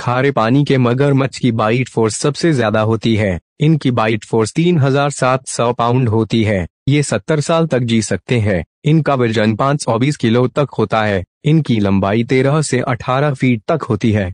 खारे पानी के मगरमच्छ की बाइट फोर्स सबसे ज्यादा होती है इनकी बाइट फोर्स 3,700 पाउंड होती है ये 70 साल तक जी सकते हैं इनका वजन 520 किलो तक होता है इनकी लंबाई 13 से 18 फीट तक होती है